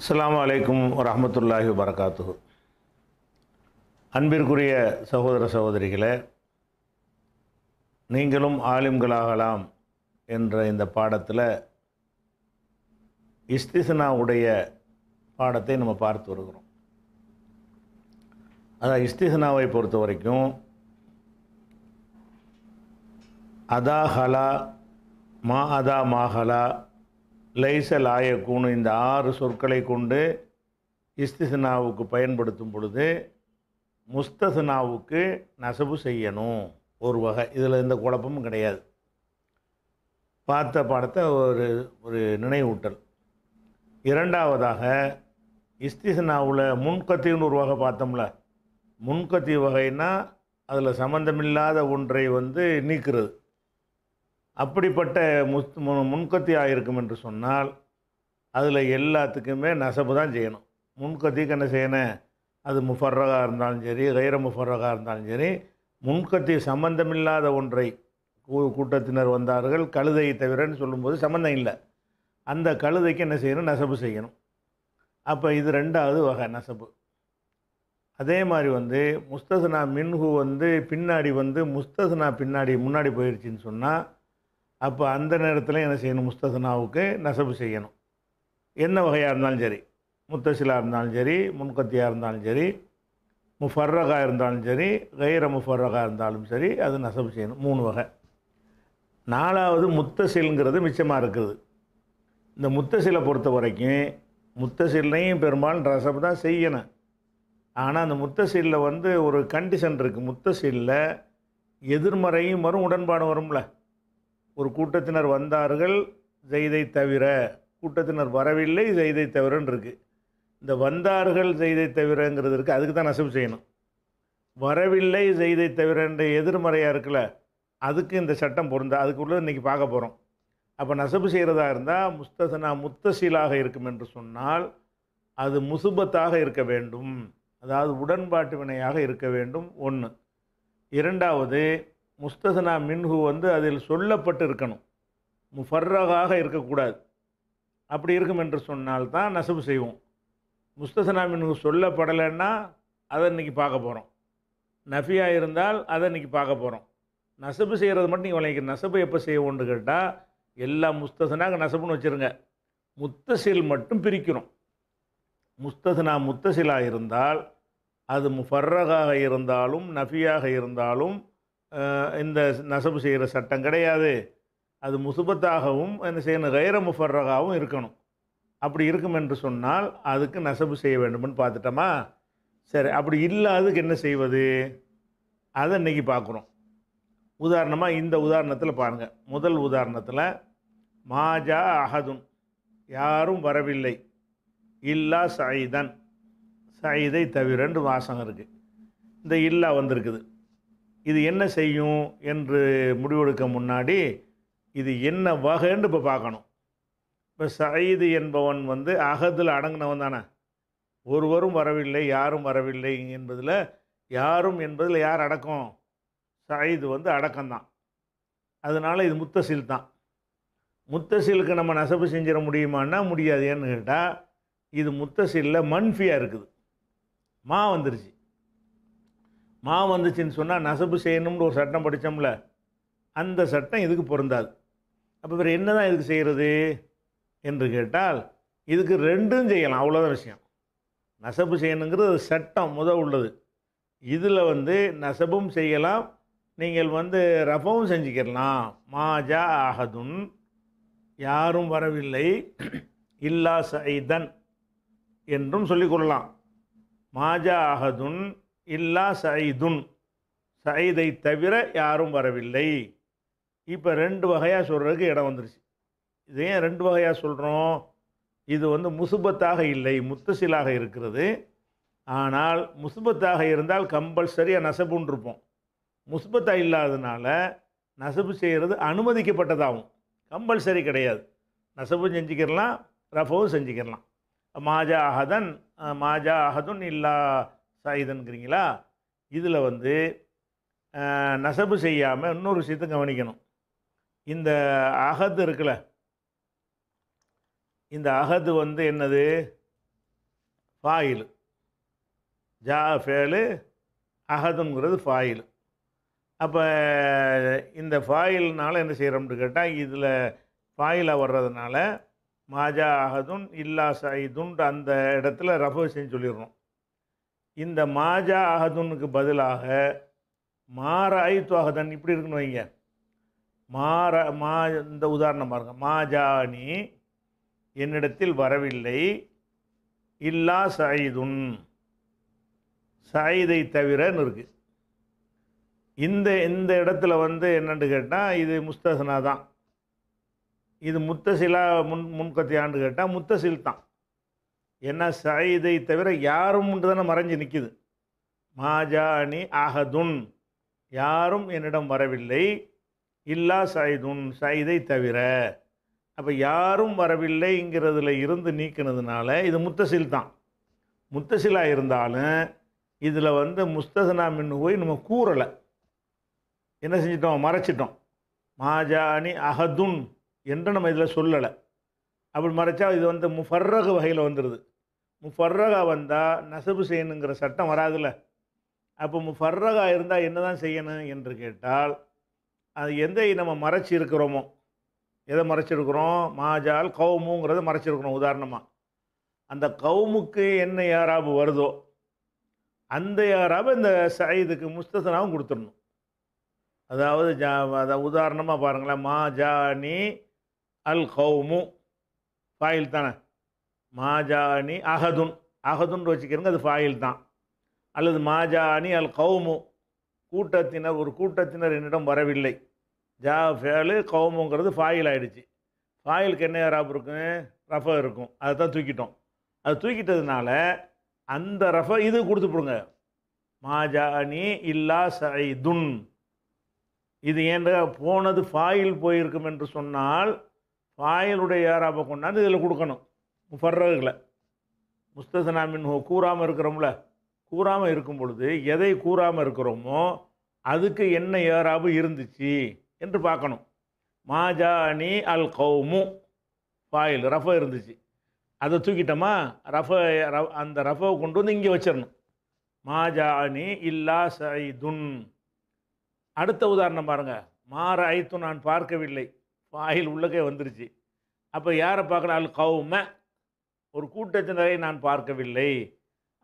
அஸ்லாம் வலைக்கும் வரமத்துல்லாஹி வரகாத்து அன்பிற்குரிய சகோதர சகோதரிகளே நீங்களும் ஆலிம்களாகலாம் என்ற இந்த பாடத்தில் இஸ்திசனாவுடைய பாடத்தை நம்ம பார்த்து வருகிறோம் அதான் இஸ்திசனாவை பொறுத்த வரைக்கும் அதா ஹலா மா அதா மாஹலா லைசல் ஆயக்கூணு இந்த ஆறு சொற்களை கொண்டு இஸ்திசனாவுக்கு பயன்படுத்தும் பொழுது முஸ்தசனாவுக்கு நசவு செய்யணும் ஒரு வகை இதில் எந்த குழப்பமும் கிடையாது பார்த்த படத்தை ஒரு ஒரு நினைவூட்டல் இரண்டாவதாக இஸ்திசனாவில் முன்கத்தின்னு ஒரு வகை பார்த்தோம்ல முன்கத்தி வகைன்னா அதில் சம்மந்தமில்லாத ஒன்றை வந்து நீக்கிறது அப்படிப்பட்ட மு முன்கத்தியாக இருக்கும் என்று சொன்னால் அதில் எல்லாத்துக்குமே நசப்பு தான் செய்யணும் முன்கத்திக்கு என்ன செய்யணும் அது முஃபர்ரகாக இருந்தாலும் சரி கைர முஃபர்ரகாக இருந்தாலும் சரி முன்கத்தி சம்பந்தமில்லாத ஒன்றை கூட்டத்தினர் வந்தார்கள் கழுதையை தவிரன்னு சொல்லும்போது சம்மந்தம் இல்லை அந்த கழுதைக்கு என்ன செய்யணும் நெசப்பு செய்யணும் அப்போ இது ரெண்டாவது வகை நெசப்பு அதே மாதிரி வந்து முஸ்தசனா மின்ஹு வந்து பின்னாடி வந்து முஸ்தசனா பின்னாடி முன்னாடி போயிடுச்சின்னு சொன்னால் அப்போ அந்த நேரத்தில் என்ன செய்யணும் முஸ்தசனாவுக்கு நெசவு செய்யணும் என்ன வகையாக இருந்தாலும் சரி முத்தசிலாக இருந்தாலும் சரி முன்கத்தியாக இருந்தாலும் சரி முஃபர்ரகாக இருந்தாலும் சரி கைர முஃபர்ரகாக இருந்தாலும் சரி அது நெசவு செய்யணும் மூணு வகை நாலாவது முத்தசில்ங்கிறது மிச்சமாக இருக்குது இந்த முத்தசிலை பொறுத்த வரைக்கும் முத்தசில்லையும் பெரும்பாலும் ரசம் தான் செய்யணும் ஆனால் அந்த முத்தசீலில் வந்து ஒரு கண்டிஷன் இருக்குது முத்தசீலில் எதிர்மறையும் வரும் உடன்பாடும் வரும்ல ஒரு கூட்டத்தினர் வந்தார்கள் ஜெய்தை தவிர கூட்டத்தினர் வரவில்லை ஜெய்தை தவிரன்னு இருக்குது இந்த வந்தார்கள் ஜெய்தை தவிரங்கிறது இருக்குது அதுக்கு தான் நசவு செய்யணும் வரவில்லை ஜெய்தை தவிரன்ற எதிர்மறையாக இருக்குல்ல அதுக்கு இந்த சட்டம் பொருந்தா அதுக்குள்ளே இன்றைக்கி பார்க்க போகிறோம் அப்போ நசவு செய்கிறதா இருந்தால் முஸ்தசனா முத்தசீலாக இருக்கும் என்று சொன்னால் அது முசுபத்தாக இருக்க வேண்டும் அதாவது உடன்பாட்டு வினையாக இருக்க வேண்டும் ஒன்று இரண்டாவது முஸ்தசனா மின்ஹு வந்து அதில் சொல்லப்பட்டு இருக்கணும் முஃபர்ரகாக இருக்கக்கூடாது அப்படி இருக்கும் என்று சொன்னால்தான் நெசவு செய்வோம் முஸ்தசனா மின்ஹு சொல்லப்படலைன்னா அதை இன்றைக்கி பார்க்க போகிறோம் நஃபியாக இருந்தால் அதை இன்றைக்கி பார்க்க போகிறோம் நெசவு செய்கிறது மட்டும் நீங்கள் இவளைக்கு நெசவு எப்போ செய்வோன்னு கேட்டால் எல்லா முஸ்தசனாக நெசவுன்னு வச்சுருங்க முத்தசில் மட்டும் பிரிக்கிறோம் முஸ்தசனா முத்தசிலாக இருந்தால் அது முஃபர்ரகாக இருந்தாலும் நஃபியாக இருந்தாலும் இந்த நசபு செய்கிற சட்டம் கிடையாது அது முசுபத்தாகவும் என்ன செய்யணும் கைர முஃபர்ரகாகவும் இருக்கணும் அப்படி இருக்கும் என்று சொன்னால் அதுக்கு நசபு செய்ய வேண்டும்னு பார்த்துட்டோமா சரி அப்படி இல்லாததுக்கு என்ன செய்வது அதை இன்றைக்கி பார்க்குறோம் உதாரணமாக இந்த உதாரணத்தில் பாருங்கள் முதல் உதாரணத்தில் மாஜா அஹதுன் யாரும் வரவில்லை இல்லா சாயிதன் சாயிதை தவிரண்டு வாசகம் இருக்குது இந்த இல்லா வந்திருக்குது இது என்ன செய்யும் என்று முடிவெடுக்க முன்னாடி இது என்ன வகைன்னு இப்போ பார்க்கணும் இப்போ சயீது என்பவன் வந்து அகதில் அடங்கினவன் தானே ஒருவரும் வரவில்லை யாரும் வரவில்லை என்பதில் யாரும் என்பதில் யார் அடக்கம் சயீது வந்து அடக்கம்தான் அதனால் இது முத்தசில் தான் முத்தசிலுக்கு நம்ம நசப்பு செஞ்சிட முடியுமான்னா முடியாது ஏன்னு கேட்டால் இது முத்தசிலில் மன்ஃபியாக இருக்குது மா வந்துருச்சு மா வந்துச்சுன்னு சொன்னால் நசப்பு செய்யணும்னு ஒரு சட்டம் படித்தோம்ல அந்த சட்டம் இதுக்கு பொருந்தாது அப்போ வேறு என்ன தான் இதுக்கு செய்கிறது என்று கேட்டால் இதுக்கு ரெண்டும் செய்யலாம் அவ்வளோதான் விஷயம் நசப்பு செய்யணுங்கிறது சட்டம் முத உள்ளது இதில் வந்து நசபும் செய்யலாம் நீங்கள் வந்து ரஃபவும் செஞ்சுக்கிடலாம் மாஜா அஹதுன் யாரும் வரவில்லை இல்லா சைதன் என்றும் சொல்லிக்கொள்ளலாம் மாஜா அஹதுன் இல்லா சைதுன் சைதை தவிர யாரும் வரவில்லை இப்போ ரெண்டு வகையாக சொல்கிறதுக்கு இடம் வந்துருச்சு இது ஏன் ரெண்டு வகையாக சொல்கிறோம் இது வந்து முசுபத்தாக இல்லை முத்தசிலாக இருக்கிறது ஆனால் முசுபத்தாக இருந்தால் கம்பல்சரியாக நசபுன்றிருப்போம் முசுபத்தாக இல்லாததுனால நசபு செய்கிறது அனுமதிக்கப்பட்டதாகும் கம்பல்சரி கிடையாது நசபும் செஞ்சுக்கிடலாம் ரஃபவும் செஞ்சுக்கிடலாம் மாஜா அஹதன் மாஜா அஹதுன் இல்லா சாயுதன்கிறீங்களா இதில் வந்து நசபு செய்யாமல் இன்னொரு விஷயத்தை கவனிக்கணும் இந்த அகது இருக்குல்ல இந்த அகது வந்து என்னது ஃபாயில் ஜா ஃபேலு அகதுங்கிறது ஃபாயில் அப்போ இந்த ஃபாயில்னால் என்ன செய்கிறோம்னு கேட்டால் இதில் ஃபாயிலாக வர்றதுனால மாஜா அகதுன் இல்லா சாயிதுன்ற அந்த இடத்துல ரஃபு செஞ்சு சொல்லிடுறோம் இந்த மாஜா அகதுனுக்கு பதிலாக மார ஐத்து அகதன் இப்படி இருக்குன்னு வைங்க மாற மா இந்த உதாரணம் பாருங்க மாஜானி என்னிடத்தில் வரவில்லை இல்லா சாயிதுன் சாயிதை தவிரன்னு இருக்குது இந்த இந்த இடத்துல வந்து என்னென்னு கேட்டால் இது முஸ்தசனா தான் இது முத்தசிலா முன் முன்கத்தி ஆண்டு கேட்டால் முத்தசில் தான் என்ன சயீதை தவிர யாரும் தானே மறைஞ்சு நிற்கிது மாஜானி அஹதுன் யாரும் என்னிடம் வரவில்லை இல்லா சயிதுன் சயிதை தவிர அப்போ யாரும் வரவில்லைங்கிறதுல இருந்து நீக்கினதுனால இது முத்தசில் தான் முத்தசிலாக இருந்தாலும் இதில் வந்து முஸ்தசனா மின்னு போய் நம்ம கூறலை என்ன செஞ்சிட்டோம் மறைச்சிட்டோம் மாஜானி அகதுன் என்று நம்ம இதில் சொல்லலை அப்படி மறைச்சா இது வந்து முஃபர்ரகு வகையில் வந்துடுது முஃபர்ரகா வந்தால் நசபு செய்யணுங்கிற சட்டம் வராதுல்ல அப்போ முஃபர்ரகா இருந்தால் என்ன தான் செய்யணும் என்று கேட்டால் அது எந்த நம்ம மறைச்சி இருக்கிறோமோ எதை மறைச்சிருக்கிறோம் மாஜால் கவுமுங்கிறத மறைச்சிருக்கிறோம் உதாரணமாக அந்த கவுமுக்கு என்ன யாராபு வருதோ அந்த யாராவது இந்த சயீதுக்கு முஸ்தசனாவும் கொடுத்துடணும் அதாவது ஜா அதை உதாரணமாக பாருங்களேன் மா ஜானி அல் கவுமு ஃபாயில் தானே மாஜானி அகதுன் அகதுன்னு வச்சுக்கிறேங்க அது ஃபாயில் தான் அல்லது மாஜானி அல் கௌமு கூட்டத்தினர் ஒரு கூட்டத்தினர் என்னிடம் வரவில்லை ஜா ஃபேலு கௌமுங்கிறது ஃபாயில் ஆகிடுச்சு ஃபாயிலுக்கு என்ன ரஃப் இருக்கும் ரஃப இருக்கும் அதை தான் தூக்கிட்டோம் அது தூக்கிட்டதுனால அந்த ரஃப இது கொடுத்து போடுங்க மாஜானி இல்லா சைதுன் இது ஏன் போனது ஃபாயில் போயிருக்கும் என்று சொன்னால் ஃபாயிலுடைய யாராப கொண்டாந்து இதில் கொடுக்கணும் முஃபர்ரர்களை முஸ்தசனாமின் கூறாமல் இருக்கிறோம்ல கூறாமல் இருக்கும் பொழுது எதை கூறாமல் இருக்கிறோமோ அதுக்கு என்ன ஏறாவு இருந்துச்சு என்று பார்க்கணும் மாஜானி அல் கௌமு ஃபாயில் ரஃப இருந்துச்சு அதை தூக்கிட்டோமா ரஃபை அந்த ரஃபை கொண்டு வந்து இங்கே வச்சிடணும் மாஜானி இல்லா சைதுன் அடுத்த உதாரணம் பாருங்கள் மாற ஐத்து நான் பார்க்கவில்லை ஃபாயில் உள்ளக்கே வந்துருச்சு அப்போ யாரை பார்க்கல அல் கௌமை ஒரு கூட்டத்தினரை நான் பார்க்கவில்லை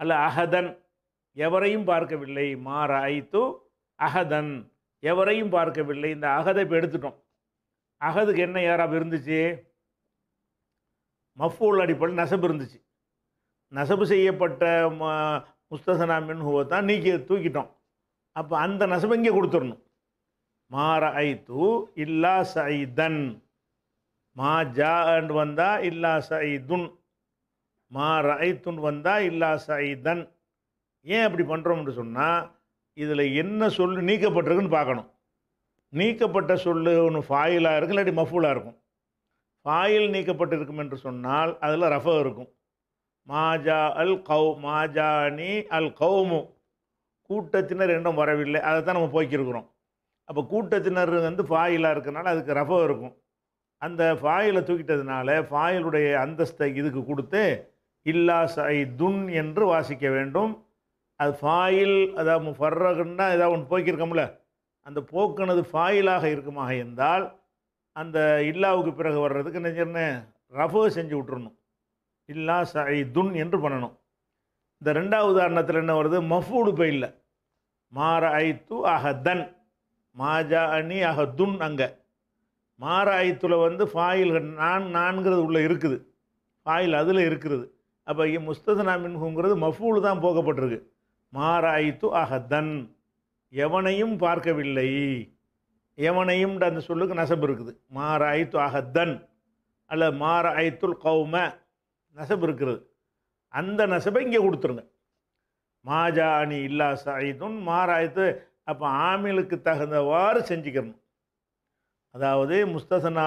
அல்ல அகதன் எவரையும் பார்க்கவில்லை மாற ஐத்து அகதன் எவரையும் பார்க்கவில்லை இந்த அகதை இப்போ எடுத்துட்டோம் அகதுக்கு என்ன யாராக இருந்துச்சு மஃபூல் அடிப்படையில் நெசப்பு இருந்துச்சு நெசப்பு செய்யப்பட்ட ம முஸ்தசனா மின்ஹுவை தான் நீக்கி தூக்கிட்டோம் அப்போ அந்த நசபு இங்கே கொடுத்துடணும் மாற ஐத்து இல்லா சைதன் மா ஜா வந்தால் இல்லா சைதுன் மா ரைத்துன் வந்தால் இல்லா சைதன் ஏன் அப்படி பண்ணுறோம்னு சொன்னால் இதில் என்ன சொல் நீக்கப்பட்டிருக்குன்னு பார்க்கணும் நீக்கப்பட்ட சொல் ஒன்று ஃபாயிலாக இருக்கும் இல்லாட்டி மஃபூலாக இருக்கும் ஃபாயில் நீக்கப்பட்டிருக்கும் என்று சொன்னால் அதில் ரஃப இருக்கும் மாஜா அல் கௌ மாஜானி அல் கௌமு கூட்டத்தினர் இன்னும் வரவில்லை அதை தான் நம்ம போய்க்கிருக்கிறோம் அப்போ கூட்டத்தினர் வந்து ஃபாயிலாக இருக்கனால அதுக்கு ரஃபம் இருக்கும் அந்த ஃபாயிலை தூக்கிட்டதுனால ஃபாயிலுடைய அந்தஸ்தை இதுக்கு கொடுத்து இல்லா துன் என்று வாசிக்க வேண்டும் அது ஃபாயில் அதாவது ஃபர்ரகுன்னா ஏதாவது ஒன்று போக்கியிருக்கோம்ல அந்த போக்குனது ஃபாயிலாக இருக்குமாக இருந்தால் அந்த இல்லாவுக்கு பிறகு வர்றதுக்கு நினைஞ்சிருந்தே ரஃபு செஞ்சு விட்டுறணும் இல்லா துன் என்று பண்ணணும் இந்த ரெண்டாவது உதாரணத்தில் என்ன வருது மஃபூடு இப்போ இல்லை து அஹ தன் மாஜா அணி துன் அங்கே மாற ஐத்துல வந்து ஃபாயில் நான் நான்கிறது உள்ளே இருக்குது ஃபாயில் அதில் இருக்கிறது அப்போ முஸ்ததனா மின்ஹுங்கிறது மஃபூல் தான் போகப்பட்டிருக்கு மாராயித்து அகதன் எவனையும் பார்க்கவில்லை எவனையும் அந்த சொல்லுக்கு நசப்பு இருக்குது மாராயித்து அஹதன் அல்ல மாராயத்துல் கௌம நசபு இருக்கிறது அந்த நெசப்பை இங்கே கொடுத்துருங்க மாஜானி இல்லா சாயிதுன் மாராயத்து அப்போ ஆமிலுக்கு தகுந்தவாறு செஞ்சுக்கணும் அதாவது முஸ்தசனா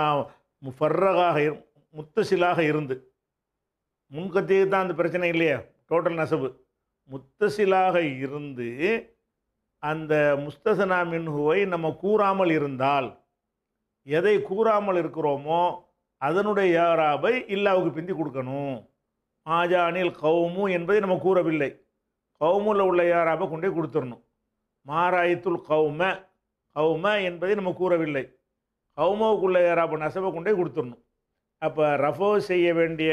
முஃபர்ரகாக முத்தசிலாக இருந்து முன்கத்தியது தான் அந்த பிரச்சனை இல்லையா டோட்டல் நெசவு முத்தசிலாக இருந்து அந்த முஸ்தசனா மின்ஹுவை நம்ம கூறாமல் இருந்தால் எதை கூறாமல் இருக்கிறோமோ அதனுடைய யாராபை இல்லாவுக்கு பிந்தி கொடுக்கணும் ஆஜானில் கவுமு என்பதை நம்ம கூறவில்லை கவுமில் உள்ள யாராபை கொண்டே கொடுத்துடணும் மாராயத்துல் கவும கவும என்பதை நம்ம கூறவில்லை கவுமவுக்குள்ள யாராபை நெசவை கொண்டே கொடுத்துடணும் அப்போ ரஃபோ செய்ய வேண்டிய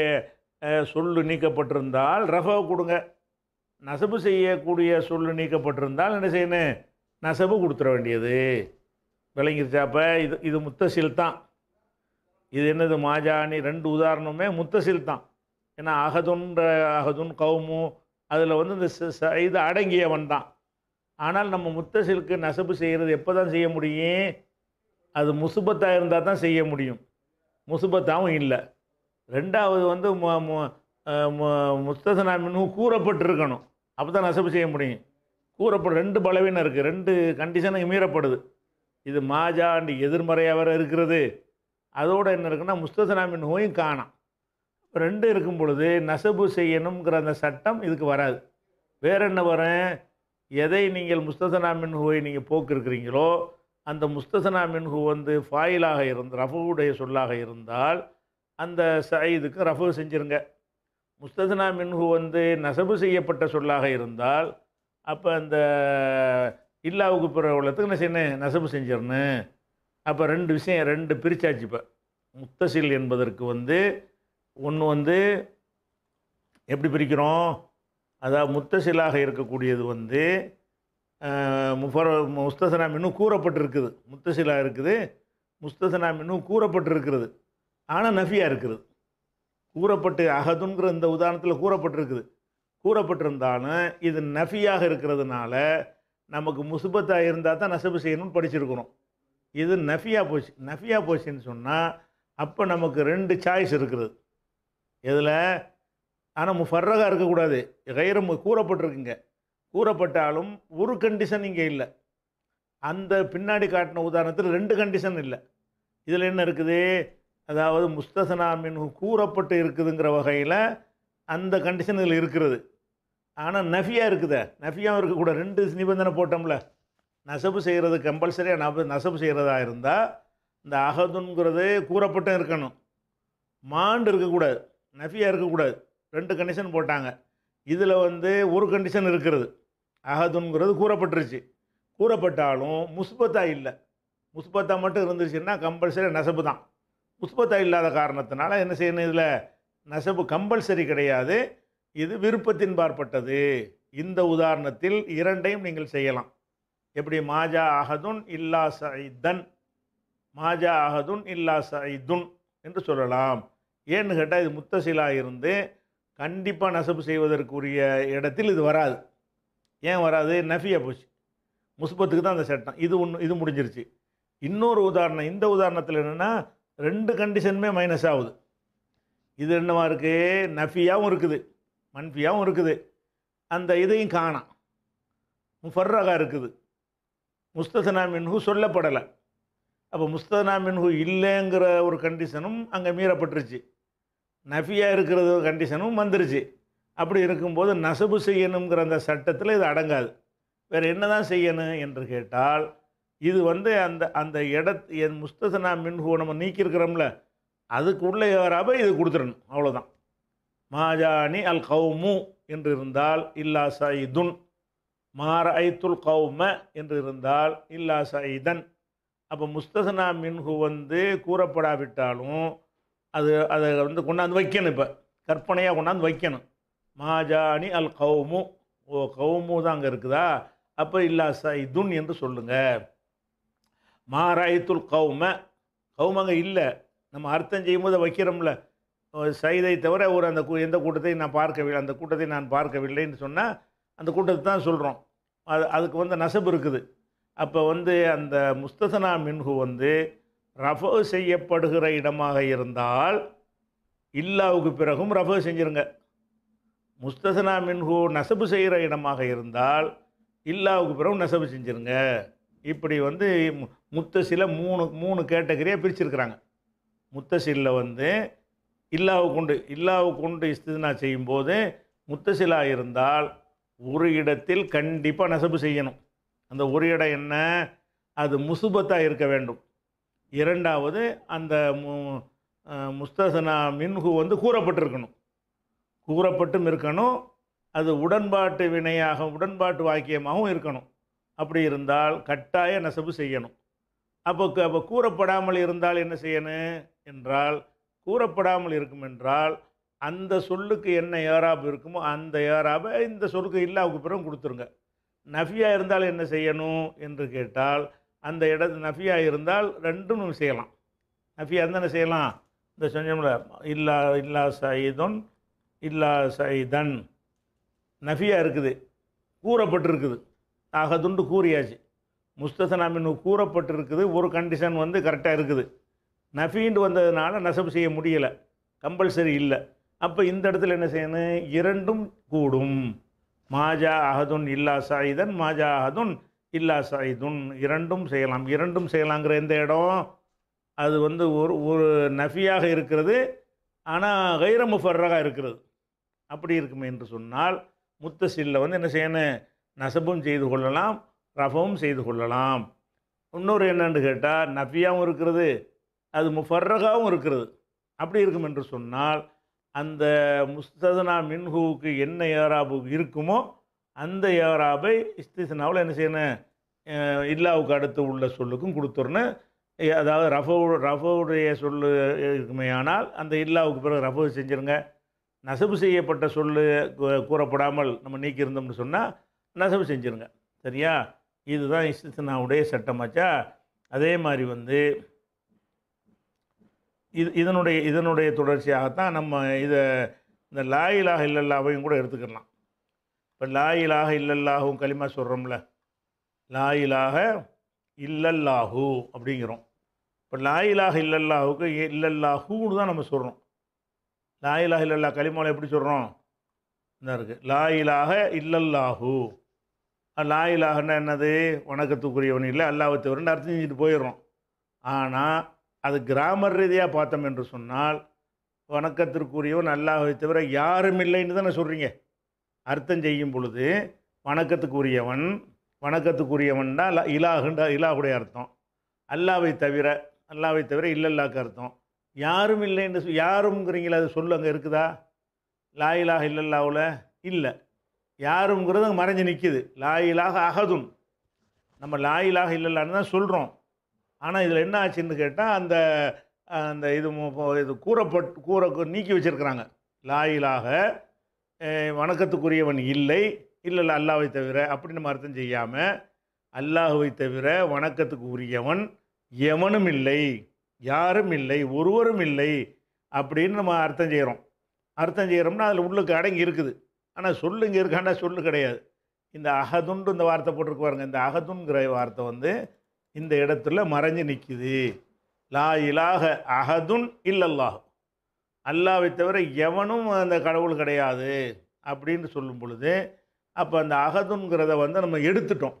சொல்லு நீக்கப்பட்டிருந்தால் ரஃபா கொடுங்க நசபு செய்யக்கூடிய சொல்லு நீக்கப்பட்டிருந்தால் என்ன செய்யணும் நசபு கொடுத்துட வேண்டியது விளங்கிருச்சாப்ப இது இது முத்தசில் தான் இது என்னது மாஜானி ரெண்டு உதாரணமே முத்தசில் தான் ஏன்னா அகதுன்ற அகதுன் கவுமு அதில் வந்து இந்த இது அடங்கியவன் தான் ஆனால் நம்ம முத்தசிலுக்கு நசபு செய்கிறது எப்போ தான் செய்ய முடியும் அது முசுபத்தாக இருந்தால் தான் செய்ய முடியும் முசுபத்தாகவும் இல்லை ரெண்டாவது வந்து முஸ்தசனாமின்னு கூறப்பட்டிருக்கணும் அப்போ தான் நசப்பு செய்ய முடியும் கூறப்படும் ரெண்டு பலவீனம் இருக்குது ரெண்டு கண்டிஷனும் மீறப்படுது இது மாஜாண்டு எதிர்மறையாக வேறு இருக்கிறது அதோடு என்ன இருக்குன்னா மின் நோயும் காணாம் ரெண்டு இருக்கும் பொழுது நசபு செய்யணுங்கிற அந்த சட்டம் இதுக்கு வராது வேற என்ன வரேன் எதை நீங்கள் முஸ்தசனாமின் ஹூவை நீங்கள் போக்கிருக்கிறீங்களோ அந்த முஸ்தசனாமின் ஹூ வந்து ஃபாயிலாக இருந்து ரஃபுடைய சொல்லாக இருந்தால் அந்த சயீதுக்கு ரஃபு செஞ்சுருங்க முஸ்ததுனா மின்ஹு வந்து நசபு செய்யப்பட்ட சொல்லாக இருந்தால் அப்போ அந்த இல்லாவுக்கு பிற உள்ளத்துக்கு நான் செய்யணும் நசபு செஞ்சிடணு அப்போ ரெண்டு விஷயம் ரெண்டு பிரிச்சாச்சு இப்போ முத்தசில் என்பதற்கு வந்து ஒன்று வந்து எப்படி பிரிக்கிறோம் அதாவது முத்தசிலாக இருக்கக்கூடியது வந்து முஃபர் முஸ்தசனா மின்னும் கூறப்பட்டிருக்குது முத்தசிலாக இருக்குது முஸ்தசனா மின்னும் கூறப்பட்டிருக்கிறது ஆனால் நஃபியாக இருக்கிறது கூறப்பட்டு அகதுங்கிற இந்த உதாரணத்தில் கூறப்பட்டிருக்குது கூறப்பட்டிருந்தாலும் இது நஃபியாக இருக்கிறதுனால நமக்கு முசுபத்தாக இருந்தால் தான் நசபு செய்யணும்னு படிச்சிருக்கிறோம் இது நஃபியாக போச்சு நஃபியாக போச்சுன்னு சொன்னால் அப்போ நமக்கு ரெண்டு சாய்ஸ் இருக்குது இதில் ஆனால் முஃபர்ரகாக இருக்கக்கூடாது கைரம் கூறப்பட்டிருக்குங்க கூறப்பட்டாலும் ஒரு கண்டிஷன் இங்கே இல்லை அந்த பின்னாடி காட்டின உதாரணத்தில் ரெண்டு கண்டிஷன் இல்லை இதில் என்ன இருக்குது அதாவது முஸ்தசனா மின் கூறப்பட்டு இருக்குதுங்கிற வகையில் அந்த கண்டிஷனில் இருக்கிறது ஆனால் நஃபியாக இருக்குதே நஃபியாகவும் இருக்கக்கூட ரெண்டு நிபந்தனை போட்டோம்ல நெசவு செய்கிறது கம்பல்சரியாக நபு நெசவு செய்கிறதா இருந்தால் இந்த அகதுங்கிறது கூறப்பட்டும் இருக்கணும் மாண்டு இருக்கக்கூடாது நஃபியாக இருக்கக்கூடாது ரெண்டு கண்டிஷன் போட்டாங்க இதில் வந்து ஒரு கண்டிஷன் இருக்கிறது அகதுங்கிறது கூறப்பட்டுருச்சு கூறப்பட்டாலும் முஸ்பத்தாக இல்லை முஸ்பத்தாக மட்டும் இருந்துச்சுன்னா கம்பல்சரி நெசப்பு தான் உஸ்பத்தா இல்லாத காரணத்தினால என்ன செய்யணும் இதில் நெசவு கம்பல்சரி கிடையாது இது விருப்பத்தின் பார்ப்பட்டது இந்த உதாரணத்தில் இரண்டையும் நீங்கள் செய்யலாம் எப்படி மாஜா அகதுன் இல்லா சைதன் மாஜா அகதுன் இல்லா சைதுன் என்று சொல்லலாம் ஏன்னு கேட்டால் இது முத்தசிலா இருந்து கண்டிப்பாக நெசவு செய்வதற்குரிய இடத்தில் இது வராது ஏன் வராது நஃபியாக போச்சு முஸ்பத்துக்கு தான் அந்த சட்டம் இது ஒன்று இது முடிஞ்சிருச்சு இன்னொரு உதாரணம் இந்த உதாரணத்தில் என்னென்னா ரெண்டு கண்டிஷனுமே மைனஸ் ஆகுது இது என்னவா இருக்குது நஃபியாகவும் இருக்குது மன்ஃபியாகவும் இருக்குது அந்த இதையும் காணாம் முஃபர்ரகா இருக்குது முஸ்தசனா மின்ஹு சொல்லப்படலை அப்போ முஸ்தனா மின்ஹு இல்லைங்கிற ஒரு கண்டிஷனும் அங்கே மீறப்பட்டுருச்சு நஃபியாக இருக்கிறது ஒரு கண்டிஷனும் வந்துருச்சு அப்படி இருக்கும்போது நசபு செய்யணுங்கிற அந்த சட்டத்தில் இது அடங்காது வேறு என்ன தான் செய்யணும் என்று கேட்டால் இது வந்து அந்த அந்த இடத்து என் முஸ்தசனா மின்ஹூ நம்ம நீக்கியிருக்கிறோம்ல அதுக்குள்ளே வராப இது கொடுத்துடணும் அவ்வளோதான் மாஜானி அல் கவுமு என்று இருந்தால் இல்லா சயிதுன் மார ஐத்துல் கவும என்று இருந்தால் இல்லா சயிதன் அப்போ முஸ்தசனா மின்ஹு வந்து கூறப்படாவிட்டாலும் அது அதை வந்து கொண்டாந்து வைக்கணும் இப்போ கற்பனையாக கொண்டாந்து வைக்கணும் மாஜானி அல் கவுமு ஓ கவுமு தான் அங்கே இருக்குதா அப்போ இல்லா சைதுன் என்று சொல்லுங்கள் மாராயத்துல் கவும கவுமங்க இல்லை நம்ம அர்த்தம் செய்யும்போது வைக்கிறோம்ல சைதை தவிர ஒரு அந்த எந்த கூட்டத்தையும் நான் பார்க்கவில்லை அந்த கூட்டத்தை நான் பார்க்கவில்லைன்னு சொன்னால் அந்த கூட்டத்தை தான் சொல்கிறோம் அது அதுக்கு வந்து நசபு இருக்குது அப்போ வந்து அந்த முஸ்தசனா மின்ஹு வந்து ரஃப செய்யப்படுகிற இடமாக இருந்தால் இல்லாவுக்கு பிறகும் ரஃப செஞ்சுருங்க முஸ்தசனா மின்ஹு நசபு செய்கிற இடமாக இருந்தால் இல்லாவுக்கு பிறகும் நெசவு செஞ்சுருங்க இப்படி வந்து முத்தசில மூணு மூணு கேட்டகரியாக பிரிச்சிருக்கிறாங்க முத்தசிலில் வந்து இல்லாவு கொண்டு இல்லாவு கொண்டு இஸ்தினா செய்யும்போது முத்தசிலா இருந்தால் ஒரு இடத்தில் கண்டிப்பாக நெசவு செய்யணும் அந்த ஒரு இடம் என்ன அது முசுபத்தாக இருக்க வேண்டும் இரண்டாவது அந்த மு முஸ்தசனா மின்ஹு வந்து கூறப்பட்டிருக்கணும் கூறப்பட்டும் இருக்கணும் அது உடன்பாட்டு வினையாக உடன்பாட்டு வாக்கியமாகவும் இருக்கணும் அப்படி இருந்தால் கட்டாய நெசவு செய்யணும் அப்போ அப்போ கூறப்படாமல் இருந்தால் என்ன செய்யணும் என்றால் கூறப்படாமல் இருக்கும் என்றால் அந்த சொல்லுக்கு என்ன ஏராப் இருக்குமோ அந்த ஏராபை இந்த சொல்லுக்கு இல்லாவுக்கு பிறகு கொடுத்துருங்க நஃபியாக இருந்தால் என்ன செய்யணும் என்று கேட்டால் அந்த இட நஃபியாக இருந்தால் ரெண்டும் நம்ம செய்யலாம் நஃபியாக இருந்தால் என்ன செய்யலாம் இந்த சொன்னோம்ல இல்லா இல்லா சைதன் இல்லா சைதன் நஃபியாக இருக்குது கூறப்பட்டிருக்குது ஆகதுண்டு கூறியாச்சு முஸ்தசனாமின்னு கூறப்பட்டிருக்குது ஒரு கண்டிஷன் வந்து கரெக்டாக இருக்குது நஃபீண்டு வந்ததுனால நெசவு செய்ய முடியலை கம்பல்சரி இல்லை அப்போ இந்த இடத்துல என்ன செய்யணும் இரண்டும் கூடும் மாஜா அஹதுன் இல்லா சாயிதன் மாஜா அஹதுன் இல்லா சாயிதுன் இரண்டும் செய்யலாம் இரண்டும் செய்யலாங்கிற எந்த இடம் அது வந்து ஒரு ஒரு நஃபியாக இருக்கிறது ஆனால் கைரமுஃபர்ராக இருக்கிறது அப்படி இருக்குமே என்று சொன்னால் முத்தசில்ல வந்து என்ன செய்யணும் நசபும் செய்து கொள்ளலாம் ரஃபவும் செய்து கொள்ளலாம் இன்னொரு என்னன்னு கேட்டால் நஃபியாகவும் இருக்கிறது அது முஃபர்ரகாவும் இருக்கிறது அப்படி இருக்கும் என்று சொன்னால் அந்த முஸ்ததனா மின்ஹூவுக்கு என்ன ஏராபு இருக்குமோ அந்த ஏராபை இஸ்திசனாவில் என்ன செய்யணும் இல்லாவுக்கு அடுத்து உள்ள சொல்லுக்கும் கொடுத்துருன்னு அதாவது ரஃபோ ரஃபோடைய சொல்லு இருக்குமே ஆனால் அந்த இல்லாவுக்கு பிறகு ரஃபோ செஞ்சுருங்க நசவு செய்யப்பட்ட சொல்லு கூறப்படாமல் நம்ம நீக்கியிருந்தோம்னு சொன்னால் நெசவு செஞ்சுருங்க சரியா இதுதான் இஸ்தினாவுடைய சட்டமாச்சா அதே மாதிரி வந்து இது இதனுடைய இதனுடைய தொடர்ச்சியாகத்தான் நம்ம இதை இந்த லாயிலாக இல்லல்லாவையும் கூட எடுத்துக்கலாம் இப்போ லாயிலாக இல்லல்லாகவும் களிமா சொல்கிறோம்ல லாயிலாக இல்லல்லாஹு அப்படிங்கிறோம் இப்போ லாயிலாக இல்லல்லாஹுக்கு இல்லல்லாஹூன்னு தான் நம்ம சொல்கிறோம் லாயிலாக இல்லல்லா களிமாவில் எப்படி சொல்கிறோம் என்ன இருக்குது லாயிலாக இல்லல்லாஹூ லாயிலாகனா என்னது வணக்கத்துக்குரியவன் இல்லை அல்லாவை தவிரன்னு அர்த்தம் செஞ்சுட்டு போயிடுறோம் ஆனால் அது கிராமர் ரீதியாக பார்த்தோம் என்று சொன்னால் வணக்கத்திற்குரியவன் அல்லாஹை தவிர யாரும் இல்லைன்னு தானே சொல்கிறீங்க அர்த்தம் செய்யும் பொழுது வணக்கத்துக்குரியவன் வணக்கத்துக்குரியவன்டா இலாகுண்டா இலாகுடைய அர்த்தம் அல்லாவை தவிர அல்லாவை தவிர இல்லல்லாக்கு அர்த்தம் யாரும் இல்லைன்னு யாருங்கிறீங்களா அது சொல்லு அங்கே இருக்குதா லா இலாக இல்லல்லாவில் இல்லை யாருங்கிறது அங்கே மறைஞ்சு நிற்கிது லாயிலாக அகதும் நம்ம லாயிலாக இல்லைலான்னு தான் சொல்கிறோம் ஆனால் இதில் என்ன ஆச்சுன்னு கேட்டால் அந்த அந்த இது இது கூறப்பட்டு கூற நீக்கி வச்சுருக்கிறாங்க லாயிலாக வணக்கத்துக்குரியவன் இல்லை இல்லை இல்லை அல்லாவை தவிர அப்படின்னு நம்ம அர்த்தம் செய்யாமல் அல்லாஹுவை தவிர வணக்கத்துக்கு உரியவன் எவனும் இல்லை யாரும் இல்லை ஒருவரும் இல்லை அப்படின்னு நம்ம அர்த்தம் செய்கிறோம் அர்த்தம் செய்கிறோம்னா அதில் உள்ளுக்கு அடங்கி இருக்குது ஆனால் சொல்லுங்க இங்கே இருக்காண்டா சொல்லு கிடையாது இந்த அகதுன்று இந்த வார்த்தை போட்டிருக்கு பாருங்க இந்த அகதுன்கிற வார்த்தை வந்து இந்த இடத்துல மறைஞ்சு நிற்கிது லா இலாக அகதுன் இல்லல்லாகும் அல்லாவை தவிர எவனும் அந்த கடவுள் கிடையாது அப்படின்னு சொல்லும் பொழுது அப்போ அந்த அகதுங்கிறத வந்து நம்ம எடுத்துட்டோம்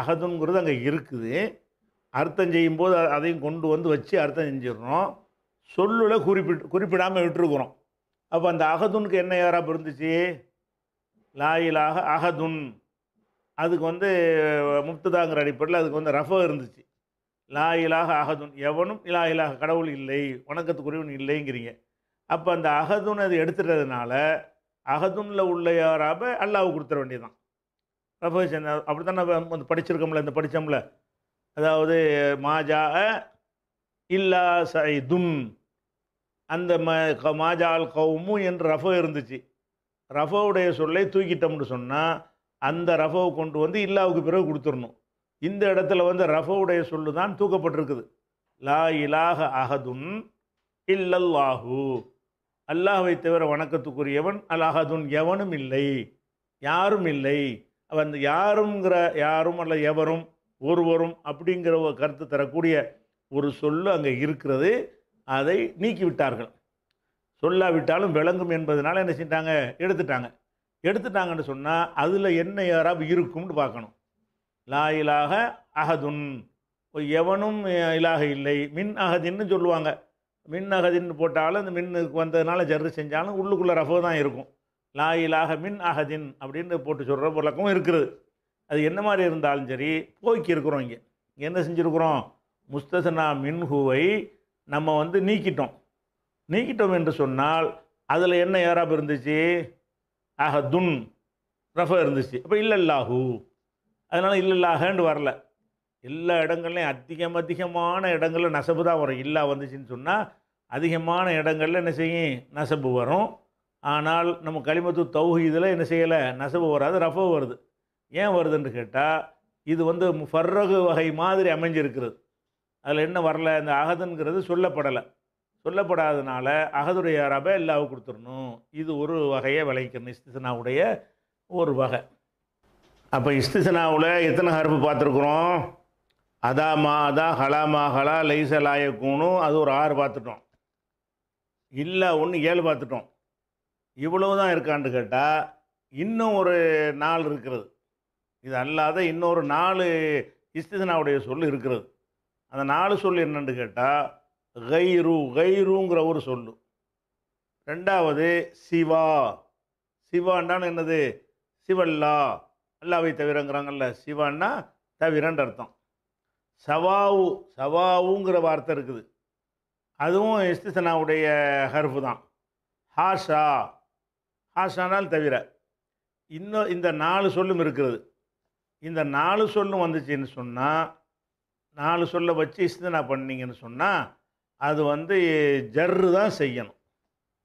அகதுங்கிறது அங்கே இருக்குது அர்த்தம் செய்யும்போது அதையும் கொண்டு வந்து வச்சு அர்த்தம் செஞ்சிடறோம் சொல்லுல குறிப்பிட்டு குறிப்பிடாமல் விட்டுருக்குறோம் அப்போ அந்த அகதுனுக்கு என்ன யாராக இருந்துச்சு லாயிலாக அகதுன் அதுக்கு வந்து முப்ததாங்கிற அடிப்படையில் அதுக்கு வந்து ரஃப இருந்துச்சு லாயிலாக அகதுன் எவனும் இலாயிலாக கடவுள் இல்லை வணக்கத்துக்குரியவன் இல்லைங்கிறீங்க அப்போ அந்த அகதுன் அது எடுத்துடுறதுனால அகதுனில் உள்ள யாராப அல்லாவை கொடுத்துட வேண்டியதுதான் ரஃப சேர்ந்த அப்படி வந்து நம்ம படிச்சிருக்கோம்ல இந்த படித்தோம்ல அதாவது மாஜா இல்லா துன் அந்த ம மாஜால் கவுமும் என்று ரஃபோ இருந்துச்சு ரஃபோவுடைய சொல்லை தூக்கிட்டோம்னு சொன்னால் அந்த ரஃபோவை கொண்டு வந்து இல்லாவுக்கு பிறகு கொடுத்துடணும் இந்த இடத்துல வந்து ரஃபோவுடைய சொல்லு தான் தூக்கப்பட்டிருக்குது லா இலாக அகதுன் இல்லல்லாஹு அல்லாஹை தவிர வணக்கத்துக்குரியவன் அல் அஹதுன் எவனும் இல்லை யாரும் இல்லை அவன் அந்த யாருங்கிற யாரும் அல்ல எவரும் ஒருவரும் அப்படிங்கிற கருத்து தரக்கூடிய ஒரு சொல்லு அங்கே இருக்கிறது அதை நீக்கிவிட்டார்கள் சொல்லாவிட்டாலும் விளங்கும் என்பதனால் என்ன செஞ்சாங்க எடுத்துட்டாங்க எடுத்துட்டாங்கன்னு சொன்னால் அதில் என்ன யாராவது இருக்கும்னு பார்க்கணும் லாயிலாக இலாக அகதுன் எவனும் இலாக இல்லை மின் அகதின்னு சொல்லுவாங்க மின் அகதின்னு போட்டாலும் அந்த மின்னுக்கு வந்ததுனால ஜர்ரு செஞ்சாலும் உள்ளுக்குள்ளே ரஃபோ தான் இருக்கும் லாயிலாக மின் அகதின் அப்படின்னு போட்டு சொல்கிற பழக்கமும் இருக்கிறது அது என்ன மாதிரி இருந்தாலும் சரி போய்க்கு இருக்கிறோம் இங்கே என்ன செஞ்சுருக்குறோம் முஸ்தசனா மின்ஹுவை நம்ம வந்து நீக்கிட்டோம் நீக்கிட்டோம் என்று சொன்னால் அதில் என்ன ஏறாப் இருந்துச்சு ஆக துன் ரஃப இருந்துச்சு அப்போ இல்லல்லாஹு அதனால் இல்லல்லாகன்னு வரல எல்லா இடங்கள்லையும் அதிகம் அதிகமான இடங்களில் நசப்பு தான் வரும் இல்லா வந்துச்சுன்னு சொன்னால் அதிகமான இடங்களில் என்ன செய்யும் நெசவு வரும் ஆனால் நம்ம களிமத்து இதில் என்ன செய்யலை நெசவு வராது ரஃபோ வருது ஏன் வருதுன்னு கேட்டால் இது வந்து ஃபர்ரகு வகை மாதிரி அமைஞ்சிருக்கிறது அதில் என்ன வரல இந்த அகதுங்கிறது சொல்லப்படலை சொல்லப்படாதனால அகதுடைய அரபை எல்லாவும் கொடுத்துடணும் இது ஒரு வகையை விளைக்கணும் இஸ்திசனாவுடைய ஒரு வகை அப்போ இஸ்திசனாவில் எத்தனை ஹருப்பு பார்த்துருக்குறோம் அதா மா அதா ஹலா மா ஹலா லைசலாயக்கூணும் அது ஒரு ஆறு பார்த்துட்டோம் இல்லை ஒன்று ஏழு பார்த்துட்டோம் இவ்வளவு தான் இருக்கான்னு கேட்டால் இன்னும் ஒரு நாள் இருக்கிறது இது அல்லாத இன்னொரு நாலு இஸ்திசனாவுடைய சொல் இருக்கிறது அந்த நாலு சொல் என்னென்னு கேட்டால் கைரு கைருங்கிற ஒரு சொல்லு ரெண்டாவது சிவா சிவாண்டான்னு என்னது சிவல்லா அல்லாவை தவிரங்கிறாங்கல்ல சிவான்னா தவிரன்ற அர்த்தம் சவாவு சவாவுங்கிற வார்த்தை இருக்குது அதுவும் இஸ்திசனாவுடைய ஹர்ஃபு தான் ஹாஷா ஹாஷானால் தவிர இன்னும் இந்த நாலு சொல்லும் இருக்கிறது இந்த நாலு சொல்லும் வந்துச்சுன்னு சொன்னால் நாலு சொல்ல வச்சு சிந்தனை பண்ணிங்கன்னு சொன்னால் அது வந்து ஜர்ரு தான் செய்யணும்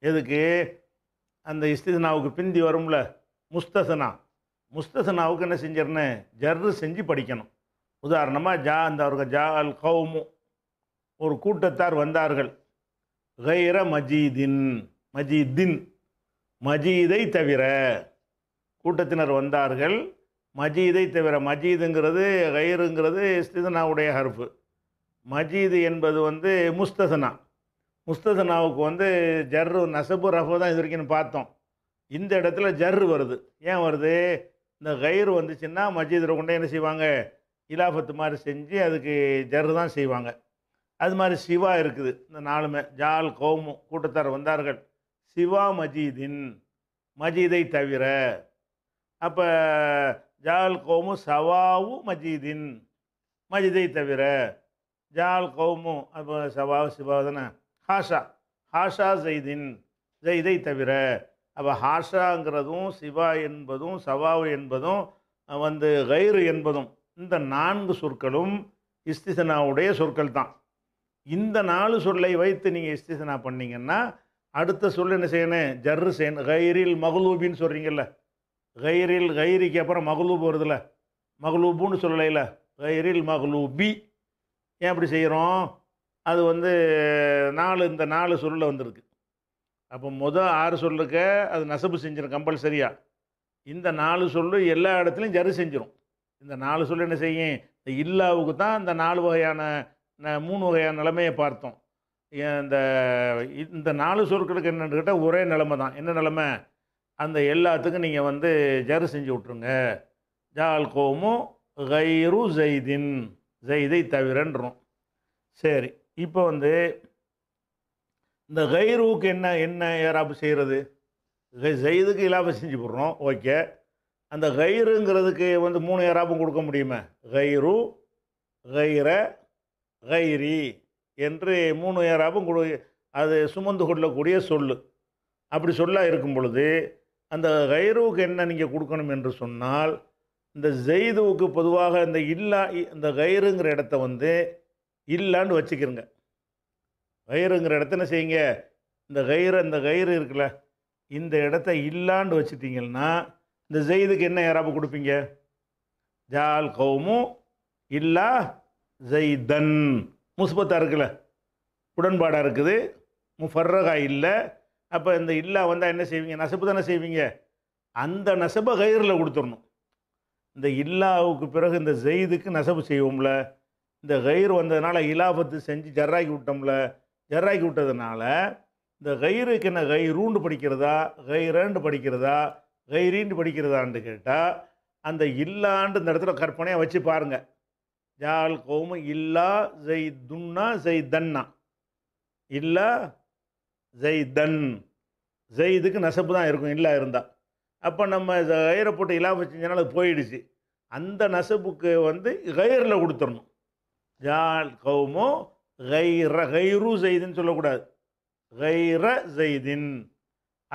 எதுக்கு அந்த இஸ்திதனாவுக்கு பிந்தி வரும்ல முஸ்தசனா முஸ்தசனாவுக்கு என்ன செஞ்சிடணும் ஜர்ரு செஞ்சு படிக்கணும் உதாரணமாக ஜா அந்த அவருக்கு ஜா அல் கௌமு ஒரு கூட்டத்தார் வந்தார்கள் கைர மஜீதின் மஜீதின் மஜீதை தவிர கூட்டத்தினர் வந்தார்கள் மஜீதை தவிர மஜீதுங்கிறது கயிறுங்கிறது இஸ்திதனாவுடைய ஹர்ஃபு மஜீது என்பது வந்து முஸ்தசனா முஸ்தசனாவுக்கு வந்து ஜர்ரு நசபு ரஃபு தான் இது வரைக்கும் பார்த்தோம் இந்த இடத்துல ஜர்ரு வருது ஏன் வருது இந்த கயிறு வந்துச்சுன்னா மஜீதில் கொண்டே என்ன செய்வாங்க இலாபத்து மாதிரி செஞ்சு அதுக்கு ஜர்ரு தான் செய்வாங்க அது மாதிரி சிவா இருக்குது இந்த நாளுமே ஜால் கோமு கூட்டத்தார் வந்தார்கள் சிவா மஜீதின் மஜீதை தவிர அப்போ ஜால் கௌமு சவாவு மஜீதின் மஜிதை தவிர ஜால் கௌமு அப்போ சவாவு சிவா தானே ஹாஷா ஹாஷா ஜெய்தின் ஜெய்தை தவிர அப்போ ஹாஷாங்கிறதும் சிவா என்பதும் சவாவு என்பதும் வந்து கயிறு என்பதும் இந்த நான்கு சொற்களும் இஸ்திசனாவுடைய சொற்கள் தான் இந்த நாலு சொல்லை வைத்து நீங்கள் இஸ்திசனா பண்ணிங்கன்னா அடுத்த சொல் என்ன செய்யணும் ஜர்ரு செய்யணும் கயிறில் மகளூபின்னு சொல்கிறீங்கல்ல கைரில் கைரிக்கு அப்புறம் மகளூப் வருதுல்ல மகளூபுன்னு சொல்லலையில் கைரில் மகளூபி ஏன் அப்படி செய்கிறோம் அது வந்து நாலு இந்த நாலு சொல்லில் வந்திருக்கு அப்போ முதல் ஆறு சொல்லுக்க அது நெசப்பு செஞ்சிடும் கம்பல்சரியாக இந்த நாலு சொல்லு எல்லா இடத்துலையும் ஜரு செஞ்சிடும் இந்த நாலு சொல்லு என்ன செய்யும் இந்த இல்லாவுக்கு தான் இந்த நாலு வகையான மூணு வகையான நிலைமையை பார்த்தோம் இந்த இந்த நாலு சொற்களுக்கு என்னென்னு கேட்டால் ஒரே நிலமை தான் என்ன நிலமை அந்த எல்லாத்துக்கும் நீங்கள் வந்து ஜரு செஞ்சு விட்ருங்க ஜால் கோமும் கைரு ஜெய்தின் ஜெய்தை தவிரன்றோம் சரி இப்போ வந்து இந்த கைருவுக்கு என்ன என்ன ஏறாப்பு செய்கிறது ஜெய்துக்கு இலாபம் செஞ்சு போடுறோம் ஓகே அந்த கயிறுங்கிறதுக்கு வந்து மூணு ஏறாப்பும் கொடுக்க முடியுமே கயிறு கயிற கயிரி என்று மூணு ஏறாப்பும் கொடு அது சுமந்து கொள்ளக்கூடிய சொல் அப்படி சொல்லாக இருக்கும் பொழுது அந்த கைரூக்கு என்ன நீங்கள் கொடுக்கணும் என்று சொன்னால் இந்த ஜெய்துவுக்கு பொதுவாக இந்த இல்லா இந்த கயிறுங்கிற இடத்த வந்து இல்லான்னு வச்சுக்கிறங்க கயிறுங்கிற இடத்த என்ன செய்யுங்க இந்த கயிறு இந்த கயிறு இருக்குல்ல இந்த இடத்த இல்லாண்டு வச்சுட்டிங்கன்னா இந்த ஜெய்துக்கு என்ன யாராவது கொடுப்பீங்க ஜால் கவுமு இல்லா ஜெய்தன் முஸ்பத்தாக இருக்குல்ல உடன்பாடாக இருக்குது முஃபர்ரகா இல்லை அப்போ இந்த இல்லா வந்தால் என்ன செய்வீங்க நெசப்பு தானே செய்வீங்க அந்த நெசப்பை கயிறில் கொடுத்துடணும் இந்த இல்லாவுக்கு பிறகு இந்த ஜெயிதுக்கு நெசப்பு செய்வோம்ல இந்த கயிறு வந்ததுனால இலாபத்து செஞ்சு ஜர்ராக்கி விட்டோம்ல ஜர்ராக்கி விட்டதுனால இந்த கயிறுக்கு என்ன கயிறுண்டு படிக்கிறதா ரேண்டு படிக்கிறதா கயிறீண்டு படிக்கிறதான்னு கேட்டால் அந்த இல்லாண்டு இந்த இடத்துல கற்பனையாக வச்சு பாருங்கள் ஜால் கோம இல்லா ஜெய் துன்னா ஜெய் தன்னா இல்லா ஜெய் தன் ஜெயிதுக்கு நெசப்பு தான் இருக்கும் இல்லை இருந்தால் அப்போ நம்ம கயிறை போட்டு இலாபம் செஞ்சனால அது போயிடுச்சு அந்த நெசப்புக்கு வந்து கயிறில் கொடுத்துடணும் ஜால் கவுமோ கயிற கயிறு செய்தின்னு சொல்லக்கூடாது கயிற ஜெய்தின்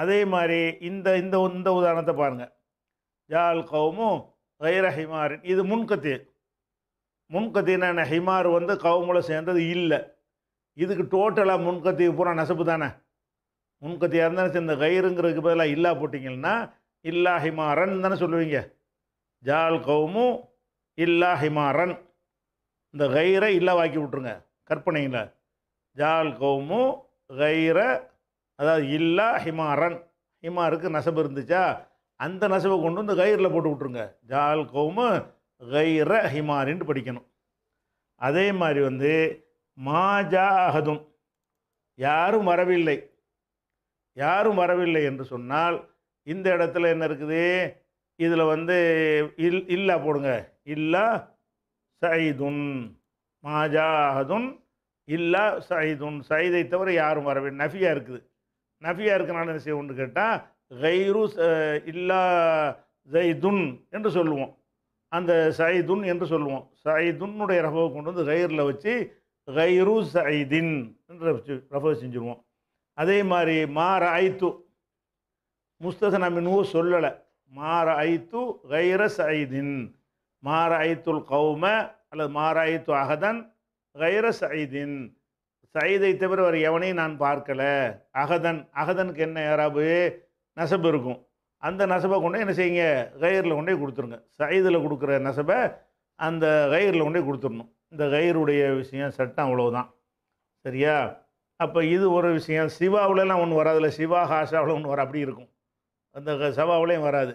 அதே மாதிரி இந்த இந்த இந்த உதாரணத்தை பாருங்கள் ஜால் கவுமோ கயிற ஹிமாரின் இது முன்கத்தி முன்கத்தின ஹிமார் வந்து கவுமுல சேர்ந்தது இல்லை இதுக்கு டோட்டலாக முன்கத்தி பூரா நெசப்பு தானே முன்கத்தியாக இருந்தாலும் சரி இந்த கயிறுங்கிறதுக்கு பதிலாக இல்லா போட்டிங்கன்னா இல்லா ஹிமாரன் தானே சொல்லுவீங்க ஜால் கவுமு இல்லா ஹிமாரன் இந்த கயிறை இல்லா வாக்கி விட்ருங்க கற்பனைங்கள ஜால் கவுமு கயிற அதாவது இல்லா ஹிமாரன் ஹிமாருக்கு நெசவு இருந்துச்சா அந்த நெசவை கொண்டு இந்த கயிறில் போட்டு விட்ருங்க ஜால் கவுமு கயிற ஹிமாரின்ட்டு படிக்கணும் அதே மாதிரி வந்து மாஜா அகதும் யாரும் வரவில்லை யாரும் வரவில்லை என்று சொன்னால் இந்த இடத்துல என்ன இருக்குது இதில் வந்து இல் இல்லா போடுங்க இல்லா சைதுன் மாஜாஹதுன் இல்லா சைதுன் சைதை தவிர யாரும் வரவில்லை நஃபியாக இருக்குது நஃபியாக இருக்கனால என்ன செய்வோம் ஒன்று கேட்டால் கைரு இல்லா ஜைதுன் என்று சொல்லுவோம் அந்த சைதுன் என்று சொல்லுவோம் சைதுன்னுடைய ரஃபவை கொண்டு வந்து கயிரில் வச்சு கைரு சைதின் என்று ரஃபை செஞ்சுருவோம் அதே மாதிரி மாற ஐத்து முஸ்தசனா மின்ஹூ சொல்லலை மாற ஐத்து கைர சைதின் மாற ஐத்துல் கௌம அல்லது மாற ஐத்து அகதன் கைர சைதின் சைதை தவிர வேறு எவனையும் நான் பார்க்கல அகதன் அகதனுக்கு என்ன யாராவது நெசப்பு இருக்கும் அந்த நெசப்பை கொண்டு என்ன செய்யுங்க கயிறில் கொண்டே கொடுத்துருங்க சைதில் கொடுக்குற நெசப்பை அந்த கயிறில் கொண்டே கொடுத்துடணும் இந்த கயிறுடைய விஷயம் சட்டம் அவ்வளோதான் சரியா அப்போ இது ஒரு விஷயம் சிவாவிலலாம் ஒன்று வராதுல சிவா ஹாஷாவில் ஒன்று வர அப்படி இருக்கும் அந்த சவாவிலையும் வராது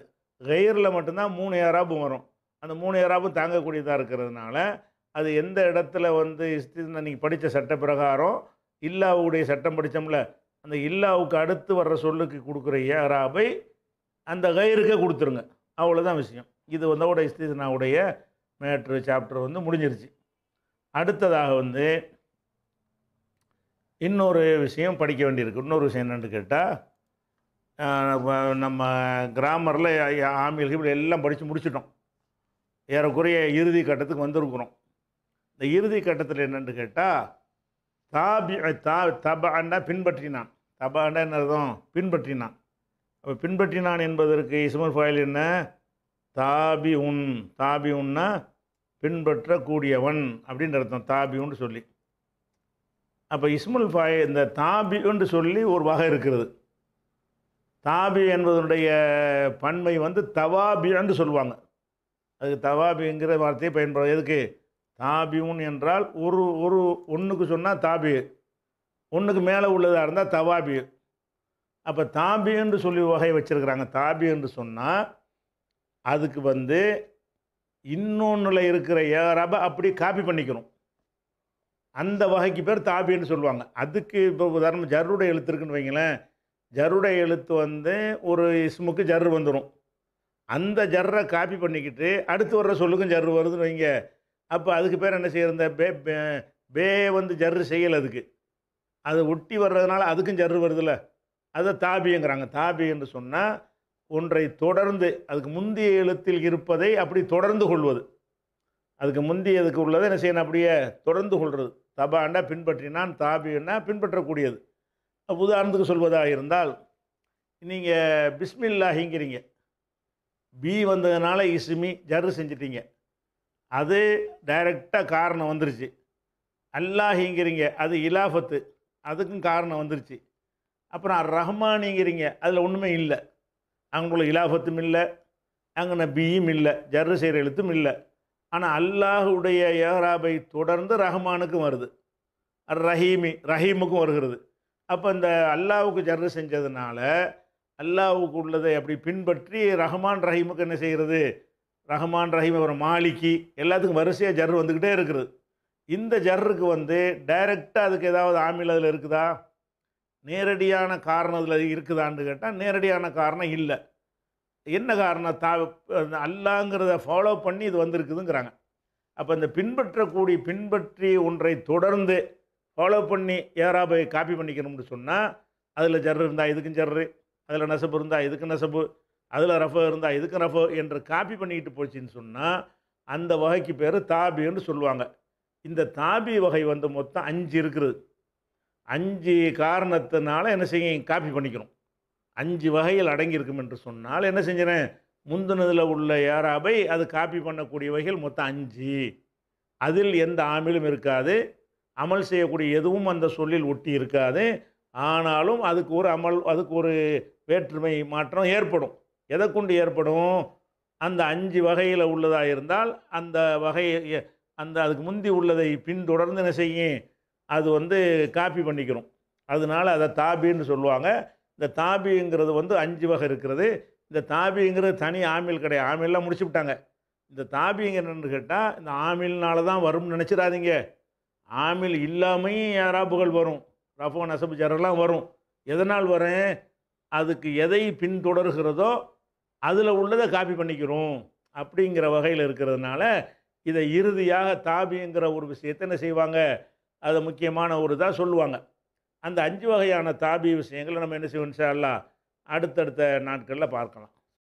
கயிறில் மட்டும்தான் மூணு ஏராபும் வரும் அந்த மூணு ஏராபும் தாங்கக்கூடியதாக இருக்கிறதுனால அது எந்த இடத்துல வந்து நீங்கள் படித்த சட்ட பிரகாரம் இல்லாவுடைய சட்டம் படித்தோம்ல அந்த இல்லாவுக்கு அடுத்து வர்ற சொல்லுக்கு கொடுக்குற ஏராபை அந்த கயிறுக்கே கொடுத்துருங்க அவ்வளோதான் விஷயம் இது வந்தோட இஸ்தினாவுடைய மேட்ரு சாப்டர் வந்து முடிஞ்சிருச்சு அடுத்ததாக வந்து இன்னொரு விஷயம் படிக்க வேண்டியிருக்கு இன்னொரு விஷயம் என்னென்னு கேட்டால் நம்ம கிராமரில் ஆமியல் கீமியல் எல்லாம் படித்து முடிச்சிட்டோம் ஏறக்குறைய இறுதி கட்டத்துக்கு வந்திருக்கிறோம் இந்த இறுதி கட்டத்தில் என்னென்னு கேட்டால் தாபி தா தபாண்டா பின்பற்றினான் தபாண்டா என்ன அர்த்தம் பின்பற்றினான் அப்போ பின்பற்றினான் என்பதற்கு இசுமர் ஃபாயில் என்ன தாபி உன் தாபி உன்னா பின்பற்றக்கூடியவன் அப்படின்னு அர்த்தம் தாபி உன்னு சொல்லி அப்போ இஸ்முல் ஃபாய் இந்த தாபி என்று சொல்லி ஒரு வகை இருக்கிறது தாபி என்பதனுடைய பன்மை வந்து என்று சொல்லுவாங்க அதுக்கு தவாபிங்கிற வார்த்தையை பயன்படுது எதுக்கு தாபியூன் என்றால் ஒரு ஒரு ஒன்றுக்கு சொன்னால் தாபி ஒன்றுக்கு மேலே உள்ளதாக இருந்தால் தவாபி அப்போ தாபி என்று சொல்லி வகை வச்சுருக்கிறாங்க தாபி என்று சொன்னால் அதுக்கு வந்து இன்னொன்றில் இருக்கிற ரபை அப்படி காப்பி பண்ணிக்கணும் அந்த வகைக்கு பேர் தாபின்னு சொல்லுவாங்க அதுக்கு இப்போ உதாரணம் ஜருடைய எழுத்து இருக்குன்னு வைங்களேன் ஜருடைய எழுத்து வந்து ஒரு இஸ்முக்கு ஜர்ரு வந்துடும் அந்த ஜர்ரை காப்பி பண்ணிக்கிட்டு அடுத்து வர்ற சொல்லுக்கும் ஜர்ரு வருதுன்னு வைங்க அப்போ அதுக்கு பேர் என்ன செய்யறது பே பே வந்து ஜர்ரு செய்யலை அதுக்கு அது ஒட்டி வர்றதுனால அதுக்கும் ஜர்ரு வருதுல்ல அதை தாபிங்கிறாங்க தாபி என்று சொன்னால் ஒன்றை தொடர்ந்து அதுக்கு முந்தைய எழுத்தில் இருப்பதை அப்படி தொடர்ந்து கொள்வது அதுக்கு அதுக்கு உள்ளதை என்ன செய்யணும் அப்படியே தொடர்ந்து கொள்வது தபாண்டா பின்பற்றினான் தாபின்னா பின்பற்றக்கூடியது உதாரணத்துக்கு சொல்வதாக இருந்தால் நீங்கள் பிஸ்மில்லாஹிங்கிறீங்க பி வந்ததுனால இஸ்மி ஜர் செஞ்சிட்டீங்க அது டைரெக்டாக காரணம் வந்துருச்சு அல்லாஹிங்கிறீங்க அது இலாஃபத்து அதுக்கும் காரணம் வந்துருச்சு அப்புறம் ரஹ்மானிங்கிறீங்க அதில் ஒன்றுமே இல்லை அவங்களோட இலாஃபத்தும் இல்லை அங்கே பியும் இல்லை ஜர் செய்கிற எழுத்தும் இல்லை ஆனால் அல்லாஹுடைய ஏராபை தொடர்ந்து ரஹ்மானுக்கும் வருது ரஹீமி ரஹீமுக்கும் வருகிறது அப்போ இந்த அல்லாவுக்கு ஜர்ரு செஞ்சதுனால அல்லாவுக்கு உள்ளதை அப்படி பின்பற்றி ரஹ்மான் ரஹீமுக்கு என்ன செய்கிறது ரஹ்மான் ரஹீம் அப்புறம் மாலிக்கி எல்லாத்துக்கும் வரிசையாக ஜர்ரு வந்துக்கிட்டே இருக்கிறது இந்த ஜர்ருக்கு வந்து டைரெக்டாக அதுக்கு ஏதாவது ஆமில் அதில் இருக்குதா நேரடியான காரணம் அதில் இருக்குதான்னு கேட்டால் நேரடியான காரணம் இல்லை என்ன காரணம் தா அல்லாங்கிறத ஃபாலோ பண்ணி இது வந்திருக்குதுங்கிறாங்க அப்போ இந்த பின்பற்றக்கூடிய பின்பற்றி ஒன்றை தொடர்ந்து ஃபாலோ பண்ணி ஏரா போய் காப்பி பண்ணிக்கணும்னு சொன்னால் அதில் ஜர் இருந்தால் இதுக்கும் ஜர்ரு அதில் நெசப்பு இருந்தால் இதுக்கு நெசப்பு அதில் ரஃபோ இருந்தால் இதுக்கு ரஃபோ என்று காப்பி பண்ணிக்கிட்டு போச்சுன்னு சொன்னால் அந்த வகைக்கு பேர் தாபின்னு சொல்லுவாங்க இந்த தாபி வகை வந்து மொத்தம் அஞ்சு இருக்கிறது அஞ்சு காரணத்தினால என்ன செய்ய காப்பி பண்ணிக்கணும் அஞ்சு வகையில் அடங்கியிருக்கும் என்று சொன்னால் என்ன செஞ்சிடறேன் முந்தினதில் உள்ள ஏராபை அது காப்பி பண்ணக்கூடிய வகையில் மொத்தம் அஞ்சு அதில் எந்த ஆமிலும் இருக்காது அமல் செய்யக்கூடிய எதுவும் அந்த சொல்லில் ஒட்டி இருக்காது ஆனாலும் அதுக்கு ஒரு அமல் அதுக்கு ஒரு வேற்றுமை மாற்றம் ஏற்படும் எதை கொண்டு ஏற்படும் அந்த அஞ்சு வகையில் உள்ளதாக இருந்தால் அந்த வகையை அந்த அதுக்கு முந்தி உள்ளதை பின்தொடர்ந்து என்ன செய்யும் அது வந்து காப்பி பண்ணிக்கிறோம் அதனால் அதை தாபின்னு சொல்லுவாங்க இந்த தாபிங்கிறது வந்து அஞ்சு வகை இருக்கிறது இந்த தாபிங்கிறது தனி ஆமில் கிடையாது ஆமில்லாம் முடிச்சு விட்டாங்க இந்த என்னென்னு கேட்டால் இந்த ஆமில்னால தான் வரும்னு நினச்சிடாதீங்க ஆமில் இல்லாமையும் யாரா புகழ் வரும் ரஃபோ நசபு ஜரெல்லாம் வரும் எதனால் வரேன் அதுக்கு எதை பின்தொடர்கிறதோ அதில் உள்ளதை காப்பி பண்ணிக்கிறோம் அப்படிங்கிற வகையில் இருக்கிறதுனால இதை இறுதியாக தாபிங்கிற ஒரு விஷயத்தை என்ன செய்வாங்க அதை முக்கியமான ஒரு இதாக சொல்லுவாங்க அந்த அஞ்சு வகையான தாபி விஷயங்களை நம்ம என்ன செய்வோம் சார்லாம் அடுத்தடுத்த நாட்களில் பார்க்கலாம்